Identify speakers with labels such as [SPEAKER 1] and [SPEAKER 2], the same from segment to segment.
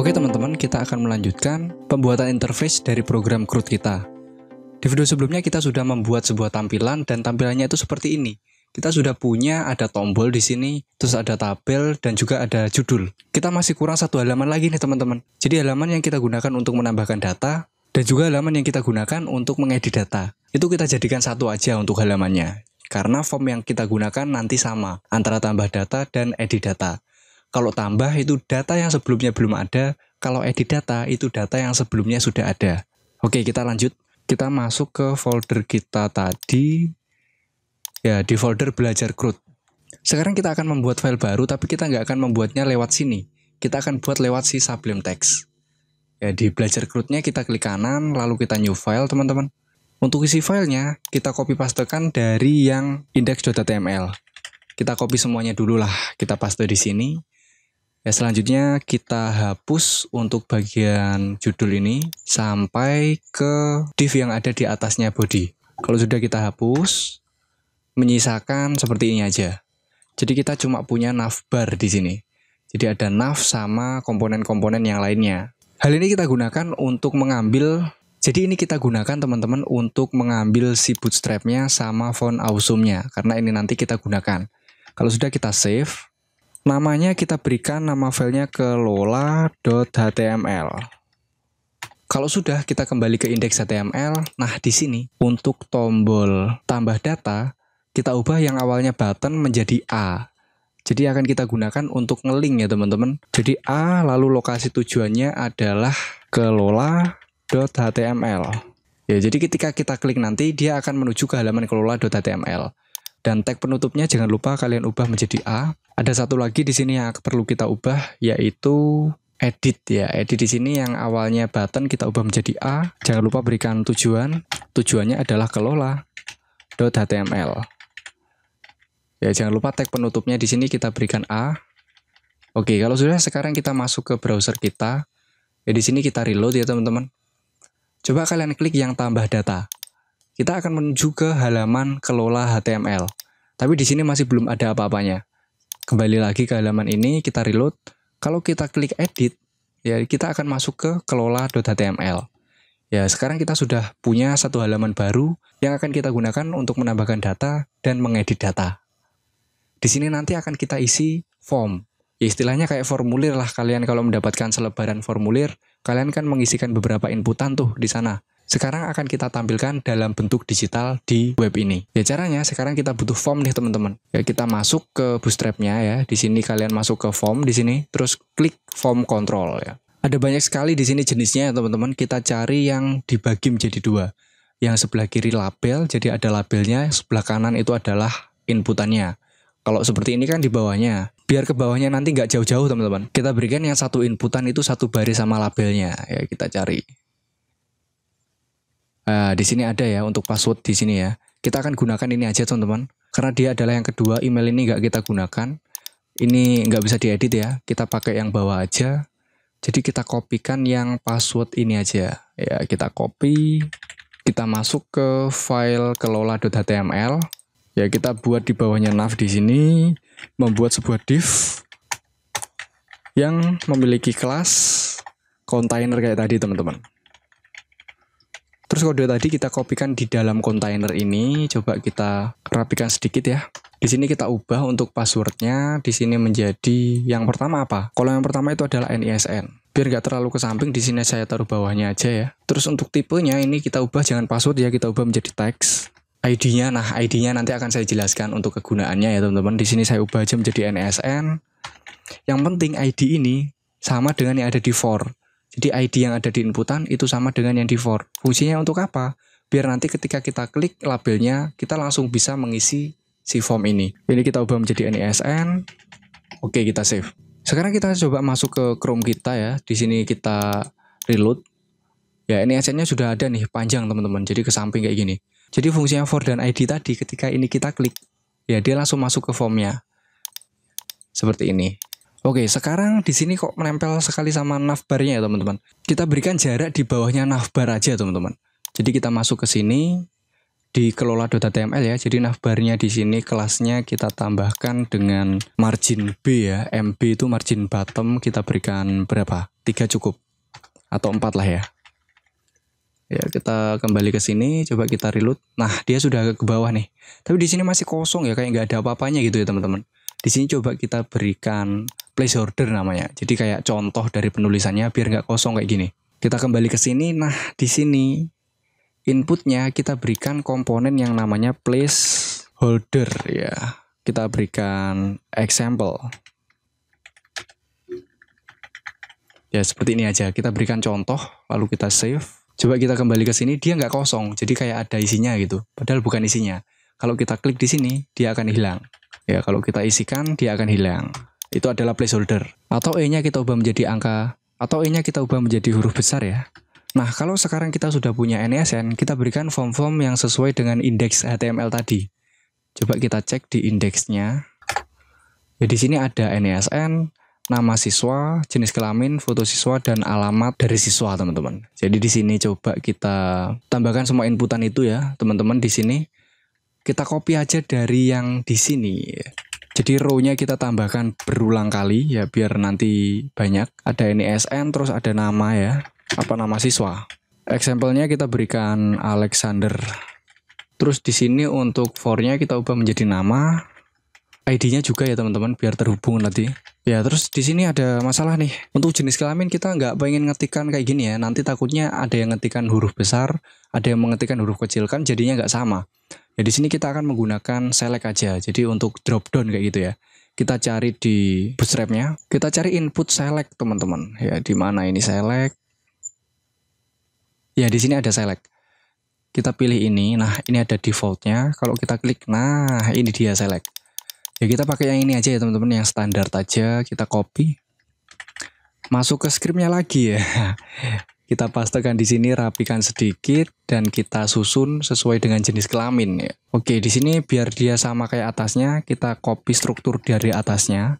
[SPEAKER 1] Oke teman-teman, kita akan melanjutkan pembuatan interface dari program CRUD kita. Di video sebelumnya kita sudah membuat sebuah tampilan dan tampilannya itu seperti ini. Kita sudah punya ada tombol di sini, terus ada tabel dan juga ada judul. Kita masih kurang satu halaman lagi nih teman-teman. Jadi halaman yang kita gunakan untuk menambahkan data dan juga halaman yang kita gunakan untuk mengedit data. Itu kita jadikan satu aja untuk halamannya. Karena form yang kita gunakan nanti sama antara tambah data dan edit data. Kalau tambah itu data yang sebelumnya belum ada, kalau edit data itu data yang sebelumnya sudah ada. Oke, kita lanjut. Kita masuk ke folder kita tadi. Ya, di folder belajar CRUD. Sekarang kita akan membuat file baru, tapi kita nggak akan membuatnya lewat sini. Kita akan buat lewat si Sublime Text. Ya, di belajar CRUD-nya kita klik kanan, lalu kita new file, teman-teman. Untuk isi filenya, kita copy pastekan dari yang index.html. Kita copy semuanya dulu lah, kita paste di sini. Ya selanjutnya kita hapus untuk bagian judul ini sampai ke div yang ada di atasnya body. Kalau sudah kita hapus, menyisakan seperti ini aja. Jadi kita cuma punya navbar di sini. Jadi ada nav sama komponen-komponen yang lainnya. Hal ini kita gunakan untuk mengambil jadi ini kita gunakan teman-teman untuk mengambil si bootstrapnya sama font awesome-nya karena ini nanti kita gunakan. Kalau sudah kita save, Namanya kita berikan nama filenya ke lola.html. Kalau sudah kita kembali ke indeks HTML, nah di sini untuk tombol tambah data, kita ubah yang awalnya button menjadi A. Jadi akan kita gunakan untuk ngeling ya teman-teman. Jadi A lalu lokasi tujuannya adalah ke lola.html. Ya, jadi ketika kita klik nanti dia akan menuju ke halaman kelola.html. Dan tag penutupnya jangan lupa kalian ubah menjadi A. Ada satu lagi di sini yang perlu kita ubah yaitu edit ya. Edit di sini yang awalnya button kita ubah menjadi A. Jangan lupa berikan tujuan. Tujuannya adalah kelola.html. Ya, jangan lupa tag penutupnya di sini kita berikan A. Oke, kalau sudah sekarang kita masuk ke browser kita. Ya di sini kita reload ya, teman-teman. Coba kalian klik yang tambah data kita akan menuju ke halaman kelola HTML. Tapi di sini masih belum ada apa-apanya. Kembali lagi ke halaman ini, kita reload. Kalau kita klik edit, ya kita akan masuk ke kelola.html. Ya, sekarang kita sudah punya satu halaman baru yang akan kita gunakan untuk menambahkan data dan mengedit data. Di sini nanti akan kita isi form. Ya, istilahnya kayak formulir lah kalian kalau mendapatkan selebaran formulir, kalian kan mengisikan beberapa inputan tuh di sana sekarang akan kita tampilkan dalam bentuk digital di web ini. Ya caranya sekarang kita butuh form nih teman-teman. Ya kita masuk ke Bootstrap-nya ya. Di sini kalian masuk ke form di sini terus klik form control ya. Ada banyak sekali di sini jenisnya ya teman-teman. Kita cari yang dibagi menjadi dua. Yang sebelah kiri label, jadi ada labelnya, sebelah kanan itu adalah inputannya. Kalau seperti ini kan di bawahnya. Biar ke bawahnya nanti nggak jauh-jauh teman-teman. Kita berikan yang satu inputan itu satu baris sama labelnya. Ya kita cari. Nah, di sini ada ya untuk password di sini ya. Kita akan gunakan ini aja teman-teman. Karena dia adalah yang kedua, email ini nggak kita gunakan. Ini nggak bisa diedit ya. Kita pakai yang bawah aja. Jadi kita kopikan yang password ini aja. Ya. ya, kita copy. Kita masuk ke file kelola.html. Ya, kita buat di bawahnya nav di sini. Membuat sebuah div yang memiliki kelas container kayak tadi teman-teman. Terus kode tadi kita kopikan di dalam kontainer ini. Coba kita rapikan sedikit ya. Di sini kita ubah untuk passwordnya. Di sini menjadi yang pertama apa? Kalau yang pertama itu adalah NISN. Biar nggak terlalu ke samping, di sini saya taruh bawahnya aja ya. Terus untuk tipenya ini kita ubah jangan password ya, kita ubah menjadi teks. ID-nya, nah ID-nya nanti akan saya jelaskan untuk kegunaannya ya teman-teman. Di sini saya ubah aja menjadi NISN. Yang penting ID ini sama dengan yang ada di for. Jadi ID yang ada di inputan itu sama dengan yang di for. Fungsinya untuk apa? Biar nanti ketika kita klik labelnya, kita langsung bisa mengisi si form ini. Ini kita ubah menjadi NISN. Oke, kita save. Sekarang kita coba masuk ke Chrome kita ya. Di sini kita reload. Ya, NISN-nya sudah ada nih, panjang teman-teman. Jadi ke samping kayak gini. Jadi fungsinya for dan ID tadi ketika ini kita klik, ya dia langsung masuk ke formnya. Seperti ini. Oke, sekarang di sini kok menempel sekali sama navbarnya ya teman-teman. Kita berikan jarak di bawahnya navbar aja teman-teman. Jadi kita masuk ke sini di kelola kelola.html ya. Jadi navbarnya di sini kelasnya kita tambahkan dengan margin B ya. MB itu margin bottom kita berikan berapa? tiga cukup atau empat lah ya. Ya, kita kembali ke sini, coba kita reload. Nah, dia sudah agak ke bawah nih. Tapi di sini masih kosong ya, kayak nggak ada apa-apanya gitu ya, teman-teman. Di sini coba kita berikan placeholder namanya. Jadi kayak contoh dari penulisannya biar nggak kosong kayak gini. Kita kembali ke sini. Nah, di sini inputnya kita berikan komponen yang namanya placeholder ya. Kita berikan example. Ya, seperti ini aja. Kita berikan contoh, lalu kita save. Coba kita kembali ke sini, dia nggak kosong. Jadi kayak ada isinya gitu. Padahal bukan isinya. Kalau kita klik di sini, dia akan hilang. Ya, kalau kita isikan dia akan hilang. Itu adalah placeholder. Atau E-nya kita ubah menjadi angka atau E-nya kita ubah menjadi huruf besar ya. Nah, kalau sekarang kita sudah punya NSN, e kita berikan form-form yang sesuai dengan indeks HTML tadi. Coba kita cek di indeksnya. Ya, di sini ada NSN, e nama siswa, jenis kelamin, foto siswa, dan alamat dari siswa, teman-teman. Jadi di sini coba kita tambahkan semua inputan itu ya, teman-teman di sini kita copy aja dari yang di sini. Jadi row-nya kita tambahkan berulang kali ya biar nanti banyak. Ada ini SN terus ada nama ya. Apa nama siswa? Example-nya kita berikan Alexander. Terus di sini untuk for-nya kita ubah menjadi nama. ID-nya juga ya teman-teman biar terhubung nanti. Ya terus di sini ada masalah nih. Untuk jenis kelamin kita nggak pengen ngetikkan kayak gini ya. Nanti takutnya ada yang ngetikkan huruf besar, ada yang mengetikkan huruf kecil kan jadinya nggak sama. Ya di sini kita akan menggunakan select aja. Jadi untuk drop down kayak gitu ya. Kita cari di bootstrapnya. Kita cari input select teman-teman. Ya di mana ini select. Ya di sini ada select kita pilih ini nah ini ada defaultnya kalau kita klik nah ini dia select ya kita pakai yang ini aja ya teman-teman yang standar aja kita copy masuk ke scriptnya lagi ya kita pastekan di sini rapikan sedikit dan kita susun sesuai dengan jenis kelamin ya. Oke, di sini biar dia sama kayak atasnya, kita copy struktur dari atasnya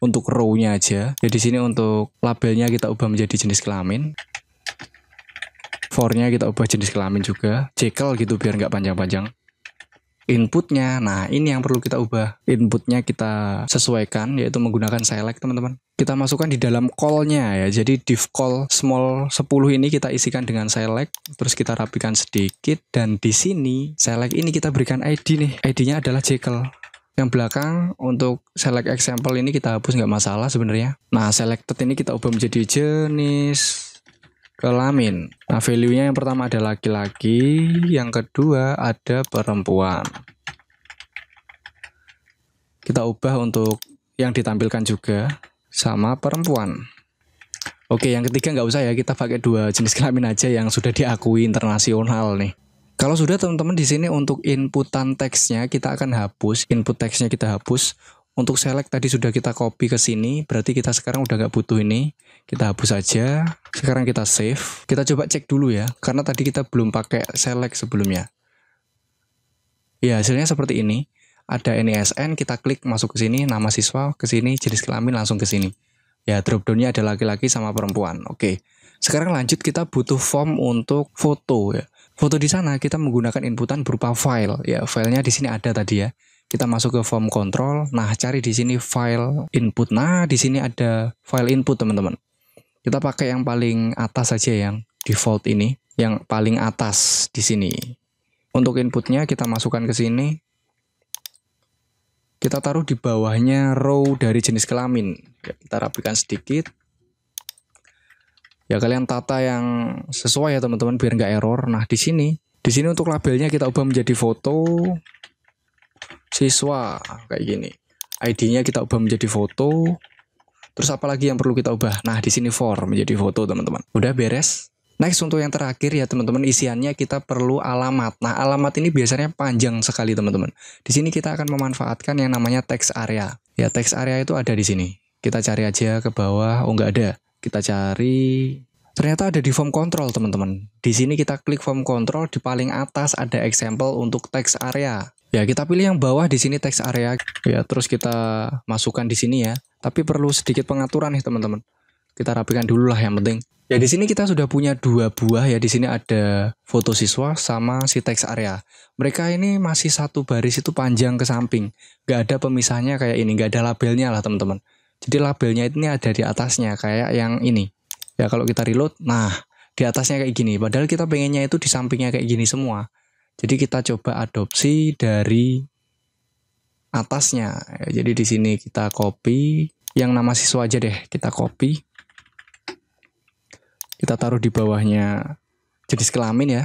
[SPEAKER 1] untuk row-nya aja. Jadi ya, di sini untuk labelnya kita ubah menjadi jenis kelamin. for kita ubah jenis kelamin juga. Jekel gitu biar nggak panjang-panjang inputnya. Nah, ini yang perlu kita ubah. Inputnya kita sesuaikan yaitu menggunakan select, teman-teman. Kita masukkan di dalam call-nya ya. Jadi div call small 10 ini kita isikan dengan select, terus kita rapikan sedikit dan di sini select ini kita berikan ID nih. ID-nya adalah jekyll yang belakang untuk select example ini kita hapus nggak masalah sebenarnya. Nah, selected ini kita ubah menjadi jenis kelamin. Nah, value-nya yang pertama ada laki-laki, yang kedua ada perempuan. Kita ubah untuk yang ditampilkan juga sama perempuan. Oke, yang ketiga nggak usah ya, kita pakai dua jenis kelamin aja yang sudah diakui internasional nih. Kalau sudah teman-teman di sini untuk inputan teksnya kita akan hapus, input teksnya kita hapus. Untuk select tadi sudah kita copy ke sini, berarti kita sekarang udah nggak butuh ini. Kita hapus saja. Sekarang kita save. Kita coba cek dulu ya, karena tadi kita belum pakai select sebelumnya. Ya, hasilnya seperti ini. Ada NISN, kita klik masuk ke sini, nama siswa ke sini, jenis kelamin langsung ke sini. Ya, dropdownnya ada laki-laki sama perempuan. Oke. Sekarang lanjut kita butuh form untuk foto ya. Foto di sana kita menggunakan inputan berupa file ya. Filenya di sini ada tadi ya kita masuk ke form control. Nah, cari di sini file input. Nah, di sini ada file input, teman-teman. Kita pakai yang paling atas saja yang default ini, yang paling atas di sini. Untuk inputnya kita masukkan ke sini. Kita taruh di bawahnya row dari jenis kelamin. Kita rapikan sedikit. Ya kalian tata yang sesuai ya teman-teman biar nggak error. Nah di sini, di sini untuk labelnya kita ubah menjadi foto, siswa kayak gini ID-nya kita ubah menjadi foto terus apalagi yang perlu kita ubah nah di sini for menjadi foto teman-teman udah beres Next untuk yang terakhir ya teman-teman isiannya kita perlu alamat. Nah alamat ini biasanya panjang sekali teman-teman. Di sini kita akan memanfaatkan yang namanya text area. Ya text area itu ada di sini. Kita cari aja ke bawah. Oh nggak ada. Kita cari. Ternyata ada di form control teman-teman. Di sini kita klik form control di paling atas ada example untuk text area. Ya, kita pilih yang bawah di sini teks area. Ya, terus kita masukkan di sini ya. Tapi perlu sedikit pengaturan nih, teman-teman. Kita rapikan dulu lah yang penting. Ya, di sini kita sudah punya dua buah ya. Di sini ada foto siswa sama si teks area. Mereka ini masih satu baris itu panjang ke samping. gak ada pemisahnya kayak ini, gak ada labelnya lah, teman-teman. Jadi labelnya ini ada di atasnya kayak yang ini. Ya, kalau kita reload, nah di atasnya kayak gini. Padahal kita pengennya itu di sampingnya kayak gini semua. Jadi kita coba adopsi dari atasnya. Jadi di sini kita copy yang nama siswa aja deh, kita copy. Kita taruh di bawahnya jenis kelamin ya.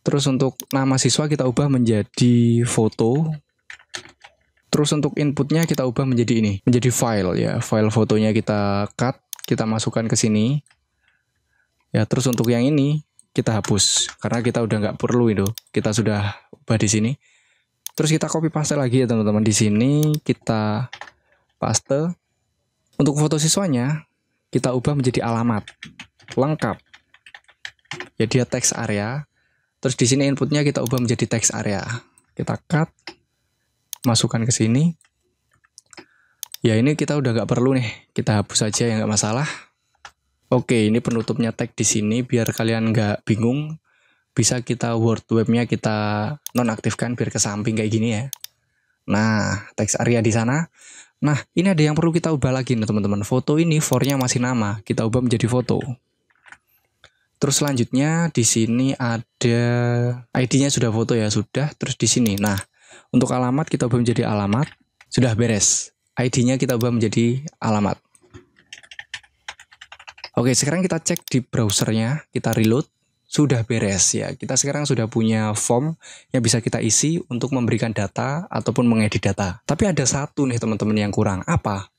[SPEAKER 1] Terus untuk nama siswa kita ubah menjadi foto. Terus untuk inputnya kita ubah menjadi ini, menjadi file ya. File fotonya kita cut, kita masukkan ke sini. Ya, terus untuk yang ini kita hapus karena kita udah nggak perlu itu kita sudah ubah di sini terus kita copy paste lagi ya teman-teman di sini kita paste untuk foto siswanya kita ubah menjadi alamat lengkap ya dia teks area terus di sini inputnya kita ubah menjadi teks area kita cut masukkan ke sini ya ini kita udah nggak perlu nih kita hapus aja ya nggak masalah Oke, ini penutupnya tag di sini biar kalian nggak bingung. Bisa kita word webnya kita nonaktifkan biar ke samping kayak gini ya. Nah, teks area di sana. Nah, ini ada yang perlu kita ubah lagi nih teman-teman. Foto ini fornya masih nama, kita ubah menjadi foto. Terus selanjutnya di sini ada ID-nya sudah foto ya, sudah. Terus di sini. Nah, untuk alamat kita ubah menjadi alamat, sudah beres. ID-nya kita ubah menjadi alamat. Oke, sekarang kita cek di browsernya, kita reload, sudah beres ya. Kita sekarang sudah punya form yang bisa kita isi untuk memberikan data ataupun mengedit data. Tapi ada satu nih teman-teman yang kurang. Apa?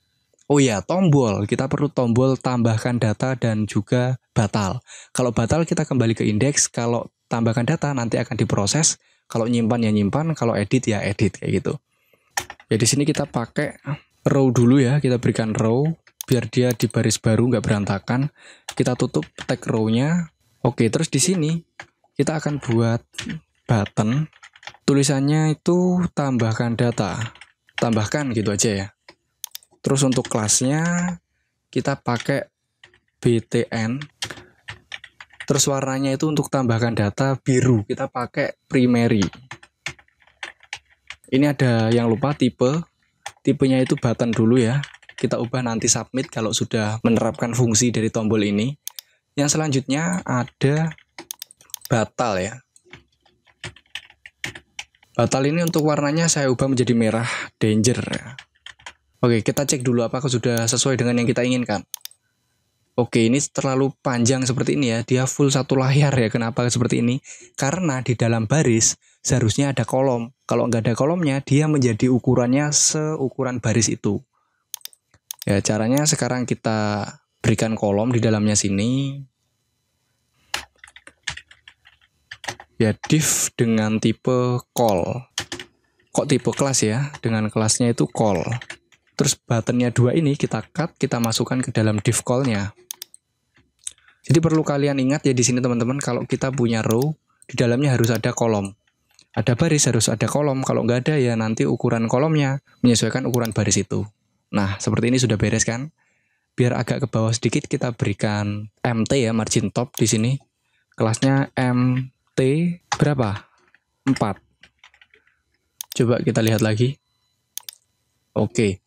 [SPEAKER 1] Oh ya, tombol. Kita perlu tombol tambahkan data dan juga batal. Kalau batal kita kembali ke indeks, kalau tambahkan data nanti akan diproses. Kalau nyimpan ya nyimpan, kalau edit ya edit kayak gitu. Ya di sini kita pakai row dulu ya, kita berikan row biar dia di baris baru nggak berantakan kita tutup tag rownya oke terus di sini kita akan buat button tulisannya itu tambahkan data tambahkan gitu aja ya terus untuk kelasnya kita pakai BTN terus warnanya itu untuk tambahkan data biru kita pakai primary ini ada yang lupa tipe tipenya itu button dulu ya kita ubah nanti submit kalau sudah menerapkan fungsi dari tombol ini. Yang selanjutnya ada batal ya. Batal ini untuk warnanya saya ubah menjadi merah danger ya. Oke, kita cek dulu apakah sudah sesuai dengan yang kita inginkan. Oke, ini terlalu panjang seperti ini ya. Dia full satu layar ya. Kenapa seperti ini? Karena di dalam baris seharusnya ada kolom. Kalau nggak ada kolomnya, dia menjadi ukurannya seukuran baris itu. Ya, caranya sekarang kita berikan kolom di dalamnya sini. Ya, div dengan tipe call. Kok tipe kelas ya? Dengan kelasnya itu call. Terus buttonnya dua ini kita cut, kita masukkan ke dalam div callnya. Jadi perlu kalian ingat ya di sini teman-teman, kalau kita punya row, di dalamnya harus ada kolom ada baris harus ada kolom. Kalau nggak ada ya nanti ukuran kolomnya menyesuaikan ukuran baris itu. Nah, seperti ini sudah beres kan? Biar agak ke bawah sedikit kita berikan MT ya, margin top di sini. Kelasnya MT berapa? 4. Coba kita lihat lagi. Oke.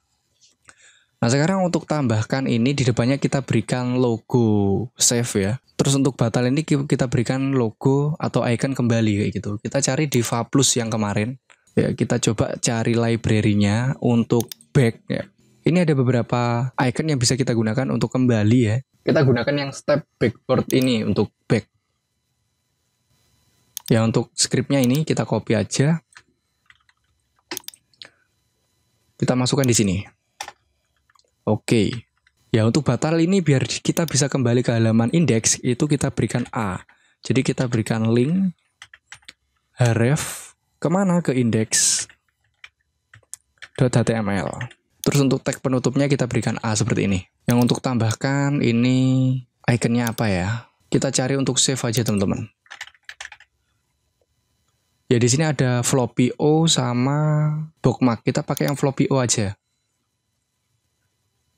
[SPEAKER 1] Nah, sekarang untuk tambahkan ini di depannya kita berikan logo save ya. Terus untuk batal ini kita berikan logo atau icon kembali kayak gitu. Kita cari di plus yang kemarin. Ya, kita coba cari library-nya untuk back ya. Ini ada beberapa icon yang bisa kita gunakan untuk kembali ya. Kita gunakan yang step backward ini untuk back. Ya untuk scriptnya ini kita copy aja. Kita masukkan di sini. Oke. Ya untuk batal ini biar kita bisa kembali ke halaman index itu kita berikan A. Jadi kita berikan link href kemana ke index .html. Terus untuk tag penutupnya kita berikan A seperti ini. Yang untuk tambahkan ini ikonnya apa ya? Kita cari untuk save aja teman-teman. Ya di sini ada floppy O sama bookmark. Kita pakai yang floppy O aja.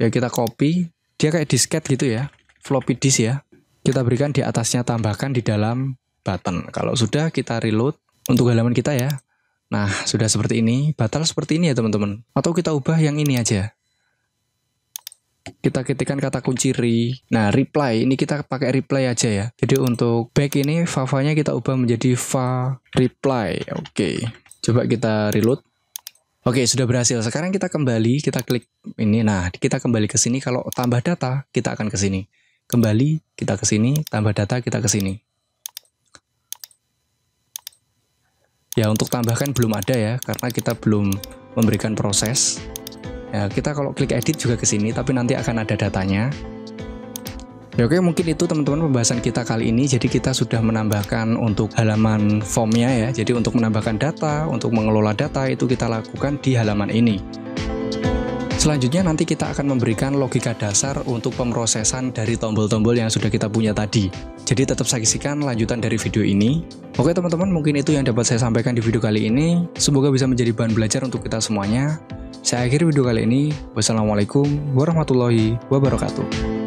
[SPEAKER 1] Ya kita copy. Dia kayak disket gitu ya. Floppy disk ya. Kita berikan di atasnya tambahkan di dalam button. Kalau sudah kita reload untuk halaman kita ya. Nah, sudah seperti ini, batal seperti ini ya teman-teman. Atau kita ubah yang ini aja. Kita ketikkan kata kunci re. Nah, reply, ini kita pakai reply aja ya. Jadi untuk back ini, favanya kita ubah menjadi fa reply. Oke, coba kita reload. Oke, sudah berhasil. Sekarang kita kembali, kita klik ini. Nah, kita kembali ke sini. Kalau tambah data, kita akan ke sini. Kembali, kita ke sini. Tambah data, kita ke sini. ya untuk tambahkan belum ada ya karena kita belum memberikan proses ya kita kalau klik edit juga ke sini tapi nanti akan ada datanya ya oke mungkin itu teman-teman pembahasan kita kali ini jadi kita sudah menambahkan untuk halaman formnya ya jadi untuk menambahkan data untuk mengelola data itu kita lakukan di halaman ini Selanjutnya nanti kita akan memberikan logika dasar untuk pemrosesan dari tombol-tombol yang sudah kita punya tadi. Jadi tetap saksikan lanjutan dari video ini. Oke teman-teman, mungkin itu yang dapat saya sampaikan di video kali ini. Semoga bisa menjadi bahan belajar untuk kita semuanya. Saya akhiri video kali ini. Wassalamualaikum warahmatullahi wabarakatuh.